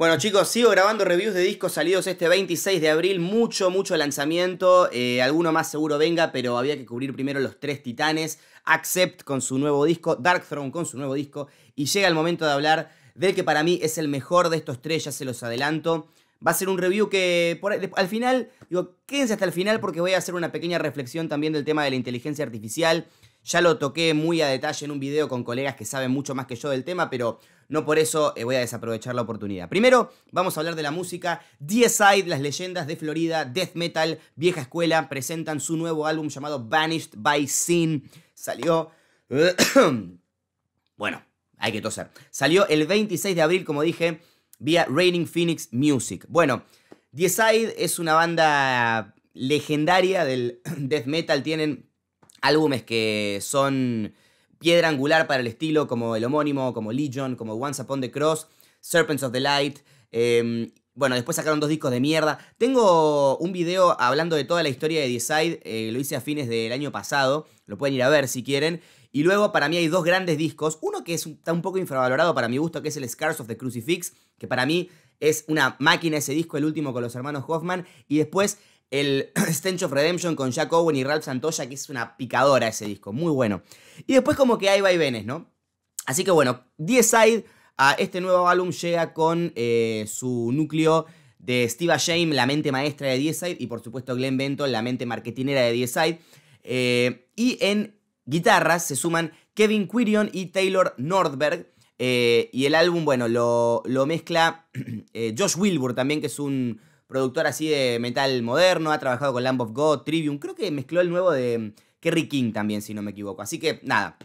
Bueno chicos, sigo grabando reviews de discos salidos este 26 de abril, mucho, mucho lanzamiento, eh, alguno más seguro venga, pero había que cubrir primero los tres titanes, Accept con su nuevo disco, Dark Throne con su nuevo disco, y llega el momento de hablar del que para mí es el mejor de estos tres, ya se los adelanto. Va a ser un review que al final, digo, quédense hasta el final porque voy a hacer una pequeña reflexión también del tema de la inteligencia artificial, ya lo toqué muy a detalle en un video con colegas que saben mucho más que yo del tema, pero no por eso eh, voy a desaprovechar la oportunidad. Primero, vamos a hablar de la música. Side, las leyendas de Florida, death metal, vieja escuela, presentan su nuevo álbum llamado Vanished by Sin. Salió... bueno, hay que toser. Salió el 26 de abril, como dije, vía Raining Phoenix Music. Bueno, Side es una banda legendaria del death metal, tienen álbumes que son piedra angular para el estilo, como el homónimo, como Legion, como Once Upon the Cross, Serpents of the Light. Em, bueno, después sacaron dos discos de mierda. Tengo un video hablando de toda la historia de Decide, Side. Eh, lo hice a fines del año pasado, lo pueden ir a ver si quieren. Y luego para mí hay dos grandes discos, uno que es está un poco infravalorado para mi gusto, que es el Scars of the Crucifix, que para mí es una máquina ese disco, el último con los hermanos Hoffman, y después el Stench of Redemption con Jack Owen y Ralph Santoya, que es una picadora ese disco, muy bueno. Y después como que hay vaivenes, ¿no? Así que bueno, Die Side a este nuevo álbum llega con eh, su núcleo de Steve James, la mente maestra de Die Side, y por supuesto Glenn Benton, la mente marketinera de Die Side. Eh, y en guitarras se suman Kevin Quirion y Taylor Nordberg. Eh, y el álbum, bueno, lo mezcla Josh Wilbur también, que es un productor así de metal moderno, ha trabajado con Lamb of God, Trivium, creo que mezcló el nuevo de mm, Kerry King también, si no me equivoco. Así que nada.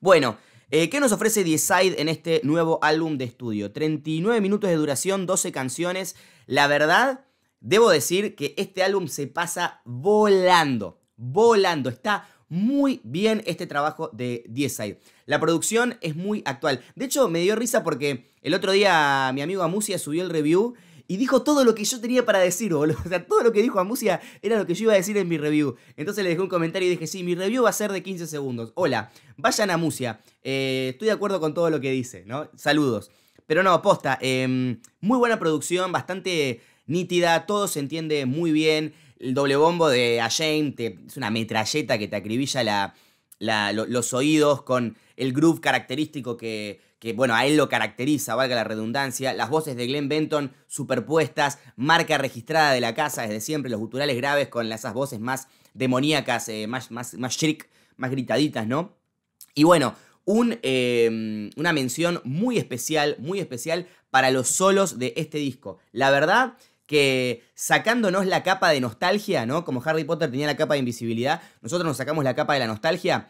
Bueno, eh, ¿Qué nos ofrece The Side en este nuevo álbum de estudio? 39 minutos de duración, 12 canciones. La verdad, debo decir que este álbum se pasa volando, volando. Está muy bien este trabajo de The Side. La producción es muy actual. De hecho, me dio risa porque el otro día mi amigo Amusia subió el review y dijo todo lo que yo tenía para decir, O sea, todo lo que dijo Amusia era lo que yo iba a decir en mi review. Entonces le dejé un comentario y dije, sí, mi review va a ser de 15 segundos. Hola, vayan a Amusia. Eh, estoy de acuerdo con todo lo que dice, ¿no? Saludos. Pero no, aposta. Em, muy buena producción, bastante nítida, todo se entiende muy bien. El doble bombo de a es una metralleta que te acribilla la, los oídos con el groove característico que, que bueno, a él lo caracteriza, valga la redundancia, las voces de Glenn Benton superpuestas, marca registrada de la casa desde siempre, los guturales graves con esas voces más demoníacas, eh, más, más, más shriek, más gritaditas, ¿no? Y bueno, un, em, una mención muy especial, muy especial para los solos de este disco. La verdad que sacándonos la capa de nostalgia, ¿no? Como Harry Potter tenía la capa de invisibilidad, nosotros nos sacamos la capa de la nostalgia.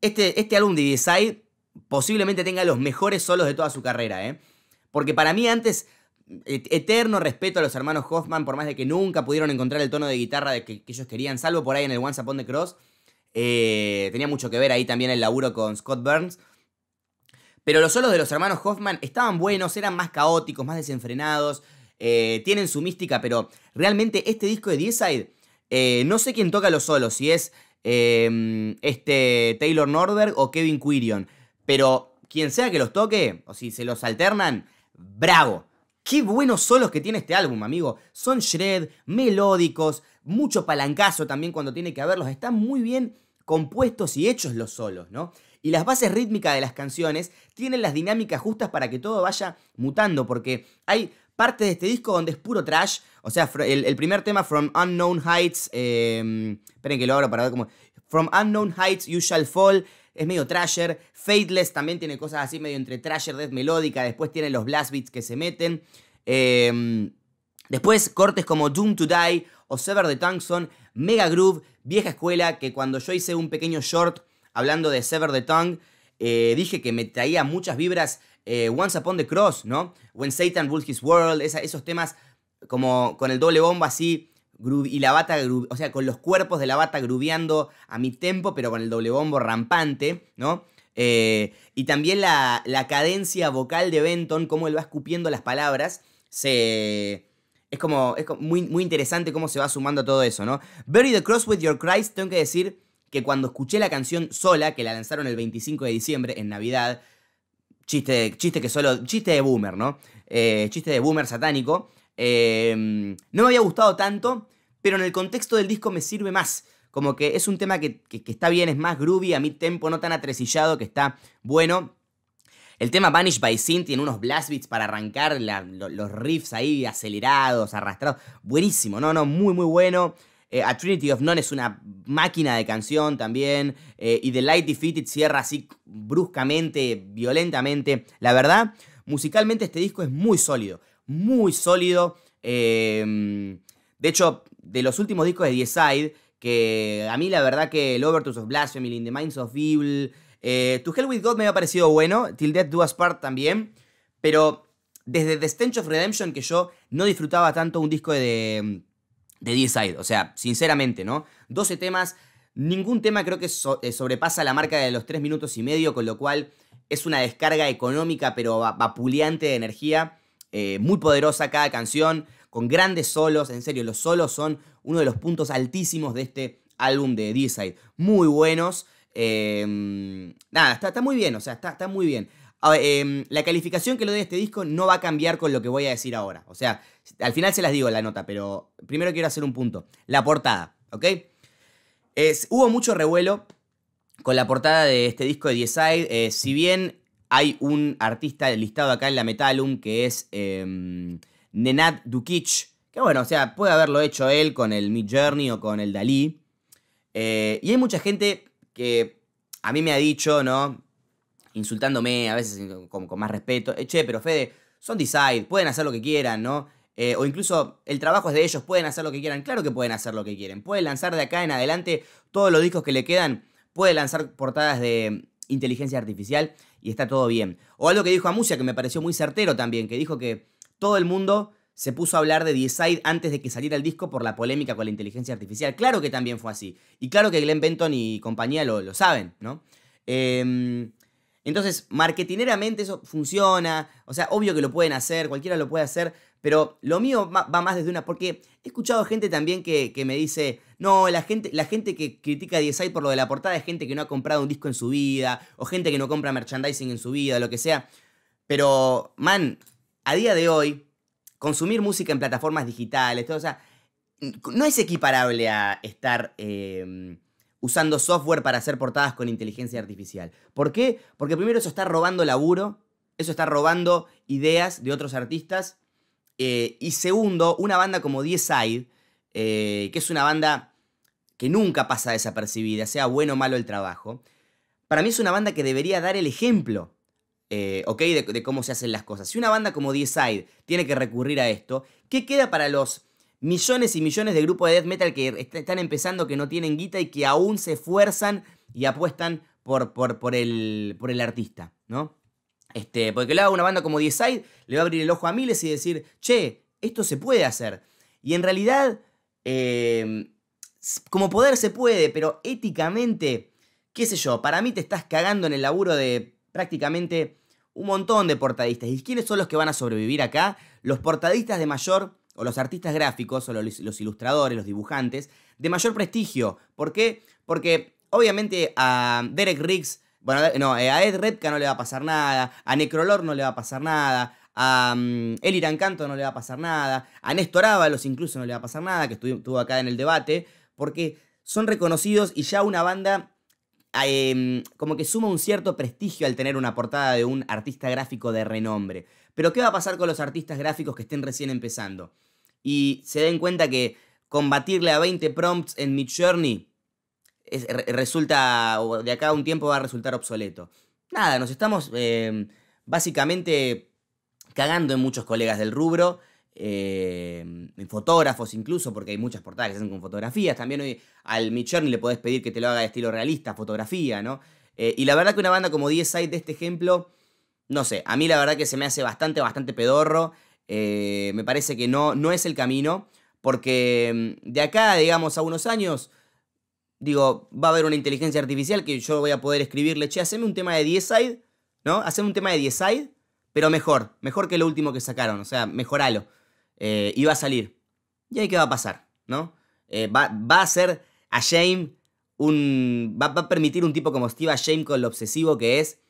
Este, este álbum de Side posiblemente tenga los mejores solos de toda su carrera, ¿eh? Porque para mí antes, eterno respeto a los hermanos Hoffman, por más de que nunca pudieron encontrar el tono de guitarra de que, ellos querían, salvo por ahí en el Once Upon the Cross. Eh, tenía mucho que ver ahí también el laburo con Scott Burns. Pero los solos de los hermanos Hoffman estaban buenos, eran más caóticos, más desenfrenados, eh, tienen su mística, pero realmente este disco de D-Side, eh, no sé quién toca los solos, si es este Taylor Norberg o Kevin Quirion. Pero quien sea que los toque, o si se los alternan, bravo. Qué buenos solos que tiene este álbum, amigo. Son shred, melódicos, mucho palancazo también cuando tiene que haberlos. Están muy bien compuestos y hechos los solos, ¿no? Y las bases rítmicas de las canciones tienen las dinámicas justas para que todo vaya mutando, porque hay partes de este disco donde es puro trash. O sea, el, primer tema, From Unknown Heights, eh, esperen que lo abro para ver cómo... From Unknown Heights You Shall Fall es medio trasher. faithless también tiene cosas así medio entre trasher, death melódica. Después tiene los blast beats que se meten. Em, después cortes como Doom to Die o Sever the Tongue son mega groove, vieja escuela. Que cuando yo hice un pequeño short hablando de Sever the Tongue, eh, dije que me traía muchas vibras. Eh, Once Upon the Cross, ¿no? When Satan Rules His World, esos temas como con el doble bomba así, y la bata, o sea, con los cuerpos de la bata grubeando a mi tempo, pero con el doble bombo rampante, ¿no? Eh, y también la, cadencia vocal de Benton, cómo él va escupiendo las palabras, se... Es como, es muy, muy interesante cómo se va sumando todo eso, ¿no? Bury the Cross with Your Christ, tengo que decir que cuando escuché la canción sola, que la lanzaron el 25 de diciembre, en Navidad, chiste, chiste que solo, chiste de boomer, ¿no? Eh, chiste de boomer satánico. Em, no me había gustado tanto, pero en el contexto del disco me sirve más. Como que es un tema que, está bien, es más groovy, a mi tempo no tan atresillado, que está bueno. El tema Vanish by Sin tiene unos blast beats para arrancar los riffs ahí acelerados, arrastrados. Buenísimo, no, no, muy, muy bueno. Eh, a Trinity of None es una máquina de canción también. Eh, y The Light Defeated cierra así bruscamente, violentamente. La verdad, musicalmente este disco es muy sólido muy sólido. Eh, de hecho, de los últimos discos de 10 Side, que a mí la verdad que el Overtures of Blasphemy, In the Minds of Evil, eh, To Hell with God me había parecido bueno, Till Death Do Us Part también, pero desde The Stench of Redemption que yo no disfrutaba tanto un disco de, de Side, o sea, sinceramente, ¿no? 12 temas, ningún tema creo que eh, sobrepasa la marca de los 3 minutos y medio, con lo cual es una descarga económica pero vapuleante de energía eh, muy poderosa cada canción, con grandes solos, en serio, los solos son uno de los puntos altísimos de este álbum de D-Side, muy buenos. Em, nada, está, muy bien, o sea, está, está muy bien. Em, la calificación que le doy a este disco no va a cambiar con lo que voy a decir ahora. O sea, al final se las digo la nota, pero primero quiero hacer un punto. La portada, ¿ok? Es, hubo mucho revuelo con la portada de este disco de Die Side. Eh, si bien hay un artista listado acá en la Metalum que es em, Nenad Dukic, que bueno, o sea, puede haberlo hecho él con el Mid Journey o con el Dalí. Eh, y hay mucha gente que a mí me ha dicho, ¿no? Insultándome, a veces con, más respeto. Eh, che, pero Fede, son Decide, pueden hacer lo que quieran, ¿no? Eh, o incluso el trabajo es de ellos, pueden hacer lo que quieran. Claro que pueden hacer lo que quieren. Pueden lanzar de acá en adelante todos los discos que le quedan. Puede lanzar portadas de, inteligencia artificial y está todo bien. O algo que dijo Amusia que me pareció muy certero también, que dijo que todo el mundo se puso a hablar de Side antes de que saliera el disco por la polémica con la inteligencia artificial. Claro que también fue así. Y claro que Glenn Benton y compañía lo, lo saben, ¿no? Eh, entonces, marketineramente eso funciona, o sea, obvio que lo pueden hacer, cualquiera lo puede hacer, pero lo mío va más desde una, porque he escuchado gente también que, me dice, no, la gente, la gente que critica a DSI por lo de la portada es gente que no ha comprado un disco en su vida, o gente que no compra merchandising en su vida, lo que sea. Pero, man, a día de hoy, consumir música en plataformas digitales, todo, o sea, no es equiparable a estar... Em, usando software para hacer portadas con inteligencia artificial. ¿Por qué? Porque primero eso está robando laburo, eso está robando ideas de otros artistas. Eh, y segundo, una banda como 10 Side, eh, que es una banda que nunca pasa desapercibida, sea bueno o malo el trabajo, para mí es una banda que debería dar el ejemplo, eh, ¿ok? De, cómo se hacen las cosas. Si una banda como 10 Side tiene que recurrir a esto, ¿qué queda para los millones y millones de grupos de death metal que están empezando, que no tienen guita y que aún se esfuerzan y apuestan por, por, el, por el artista, ¿no? Este, porque lo haga una banda como D-Side le va a abrir el ojo a miles y decir, che, esto se puede hacer. Y en realidad, em, como poder se puede, pero éticamente, qué sé yo, para mí te estás cagando en el laburo de prácticamente un montón de portadistas. ¿Y quiénes son los que van a sobrevivir acá? Los portadistas de mayor o los artistas gráficos o los, ilustradores, los dibujantes, de mayor prestigio. ¿Por qué? Porque obviamente a Derek Riggs, bueno, no, eh, a Ed Repka no le va a pasar nada, a Necrolor no le va a pasar nada, a um, mm, Eliran Canto no le va a pasar nada, a Néstor Ábalos incluso no le va a pasar nada, que estuvo acá en el debate, porque son reconocidos y ya una banda Em, como que suma un cierto prestigio al tener una portada de un artista gráfico de renombre. Pero ¿qué va a pasar con los artistas gráficos que estén recién empezando? Y se den cuenta que combatirle a 20 prompts en Midjourney Journey resulta, de acá a un tiempo va a resultar obsoleto. Nada, nos estamos em, básicamente cagando en muchos colegas del rubro eh, fotógrafos incluso, porque hay muchas portadas que se hacen con fotografías. También hoy al Michorni le podés pedir que te lo haga de estilo realista, fotografía, ¿no? Eh, y la verdad que una banda como 10 Side de este ejemplo, no sé, a mí la verdad que se me hace bastante, bastante pedorro. Eh, me parece que no, no es el camino, porque em, de acá, digamos, a unos años, digo, va a haber una inteligencia artificial que yo voy a poder escribirle, che, haceme un tema de 10 Side, ¿no? Haceme un tema de 10 Side, pero mejor, mejor que lo último que sacaron, o sea, mejoralo Iba eh, y va a salir. ¿Y ahí qué va a pasar? ¿No? Eh, va, a ser a Shame un. Va, a permitir un tipo como Steve a Shame con lo obsesivo que es.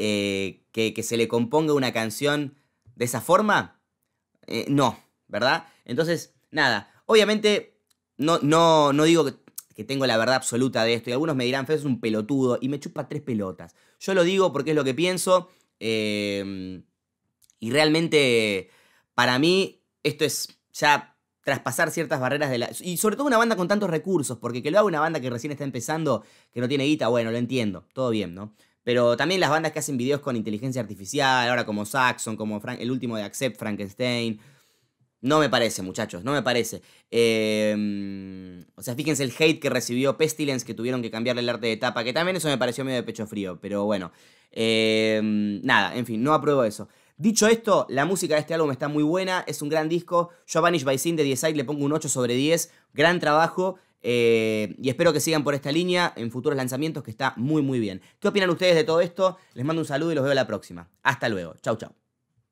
Eh, que, se le componga una canción de esa forma. no, ¿verdad? Entonces, nada. Obviamente, no, no, no digo que, tengo la verdad absoluta de esto. Y algunos me dirán, Fede es un pelotudo. Y me chupa tres pelotas. Yo lo digo porque es lo que pienso. y realmente para mí, esto es ya traspasar ciertas barreras de la. Y sobre todo una banda con tantos recursos, porque que lo haga una banda que recién está empezando, que no tiene guita, bueno, lo entiendo, todo bien, ¿no? Pero también las bandas que hacen videos con inteligencia artificial, ahora como Saxon, como el último de Accept, Frankenstein. No me parece, muchachos, no me parece. Em, o sea, fíjense el hate que recibió Pestilence, que tuvieron que cambiarle el arte de tapa, que también eso me pareció medio de pecho frío, pero bueno. Em, nada, en fin, no apruebo eso. Dicho esto, la música de este álbum está muy buena, es un gran disco. Yo a Vanish by Sin de 10 le pongo un 8 sobre 10, gran trabajo. Eh, y espero que sigan por esta línea en futuros lanzamientos que está muy muy bien. ¿Qué opinan ustedes de todo esto? Les mando un saludo y los veo la próxima. Hasta luego. Chau chau.